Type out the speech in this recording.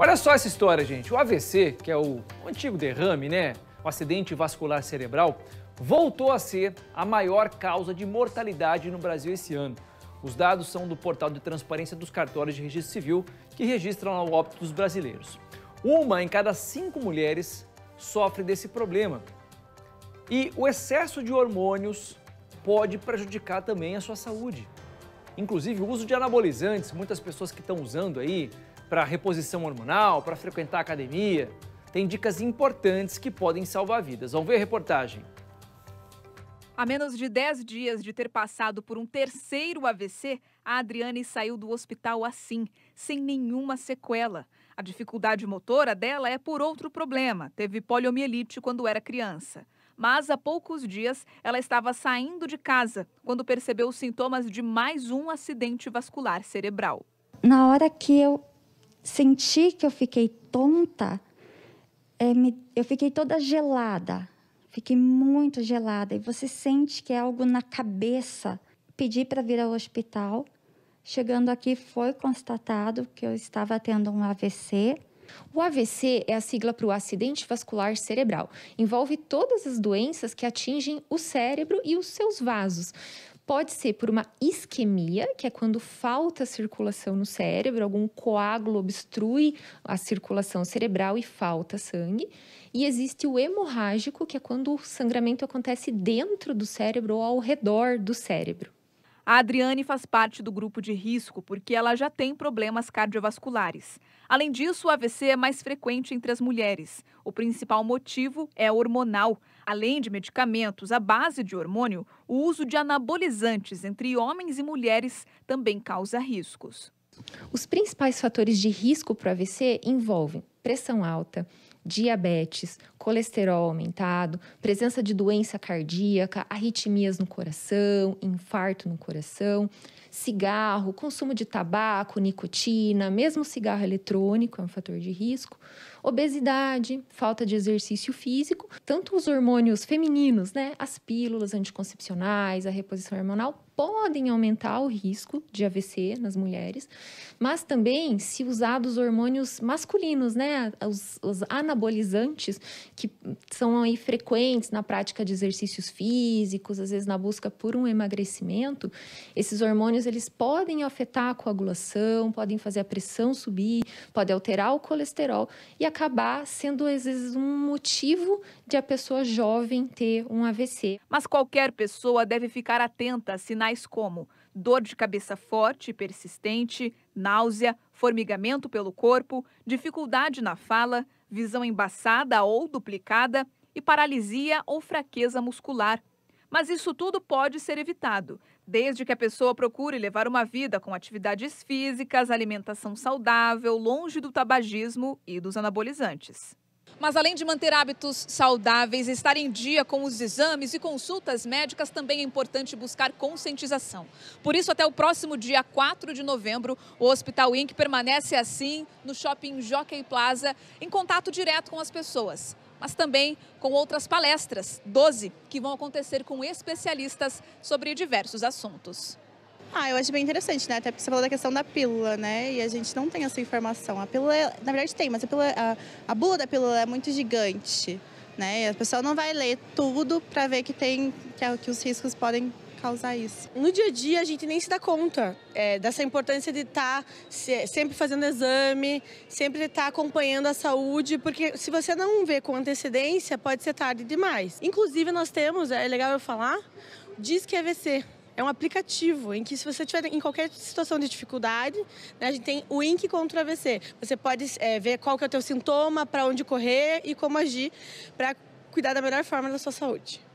Olha só essa história, gente. O AVC, que é o antigo derrame, né? O acidente vascular cerebral, voltou a ser a maior causa de mortalidade no Brasil esse ano. Os dados são do portal de transparência dos cartórios de registro civil, que registram o óbito dos brasileiros. Uma em cada cinco mulheres sofre desse problema. E o excesso de hormônios pode prejudicar também a sua saúde. Inclusive, o uso de anabolizantes, muitas pessoas que estão usando aí para reposição hormonal, para frequentar academia. Tem dicas importantes que podem salvar vidas. Vamos ver a reportagem. A menos de 10 dias de ter passado por um terceiro AVC, a Adriane saiu do hospital assim, sem nenhuma sequela. A dificuldade motora dela é por outro problema. Teve poliomielite quando era criança. Mas há poucos dias ela estava saindo de casa quando percebeu os sintomas de mais um acidente vascular cerebral. Na hora que eu sentir que eu fiquei tonta, é, me, eu fiquei toda gelada. Fiquei muito gelada. E você sente que é algo na cabeça. Pedi para vir ao hospital. Chegando aqui, foi constatado que eu estava tendo um AVC. O AVC é a sigla para o acidente vascular cerebral. Envolve todas as doenças que atingem o cérebro e os seus vasos. Pode ser por uma isquemia, que é quando falta circulação no cérebro, algum coágulo obstrui a circulação cerebral e falta sangue. E existe o hemorrágico, que é quando o sangramento acontece dentro do cérebro ou ao redor do cérebro. A Adriane faz parte do grupo de risco porque ela já tem problemas cardiovasculares. Além disso, o AVC é mais frequente entre as mulheres. O principal motivo é hormonal. Além de medicamentos à base de hormônio, o uso de anabolizantes entre homens e mulheres também causa riscos. Os principais fatores de risco para o AVC envolvem pressão alta, diabetes, colesterol aumentado, presença de doença cardíaca, arritmias no coração, infarto no coração, cigarro, consumo de tabaco, nicotina, mesmo cigarro eletrônico é um fator de risco, obesidade, falta de exercício físico, tanto os hormônios femininos, né, as pílulas anticoncepcionais, a reposição hormonal podem aumentar o risco de AVC nas mulheres, mas também se usados hormônios masculinos, né, os, os anabolizantes que são aí frequentes na prática de exercícios físicos, às vezes na busca por um emagrecimento, esses hormônios eles podem afetar a coagulação, podem fazer a pressão subir, podem alterar o colesterol e acabar sendo, às vezes, um motivo de a pessoa jovem ter um AVC. Mas qualquer pessoa deve ficar atenta a sinais como dor de cabeça forte e persistente, náusea, formigamento pelo corpo, dificuldade na fala, visão embaçada ou duplicada e paralisia ou fraqueza muscular mas isso tudo pode ser evitado, desde que a pessoa procure levar uma vida com atividades físicas, alimentação saudável, longe do tabagismo e dos anabolizantes. Mas além de manter hábitos saudáveis, estar em dia com os exames e consultas médicas, também é importante buscar conscientização. Por isso, até o próximo dia 4 de novembro, o Hospital Inc. permanece assim no shopping Jockey Plaza, em contato direto com as pessoas. Mas também com outras palestras, 12, que vão acontecer com especialistas sobre diversos assuntos. Ah, eu acho bem interessante, né? Até porque você falou da questão da pílula, né? E a gente não tem essa informação. A pílula, é, na verdade, tem, mas a, pílula, a, a bula da pílula é muito gigante, né? E a pessoa não vai ler tudo para ver que tem que, é que os riscos podem causar isso. No dia a dia a gente nem se dá conta é, dessa importância de estar tá se, sempre fazendo exame, sempre estar tá acompanhando a saúde, porque se você não vê com antecedência pode ser tarde demais. Inclusive nós temos, é legal eu falar, diz que é VC é um aplicativo em que se você estiver em qualquer situação de dificuldade, né, a gente tem o INC contra o AVC. Você pode é, ver qual que é o teu sintoma, para onde correr e como agir para cuidar da melhor forma da sua saúde.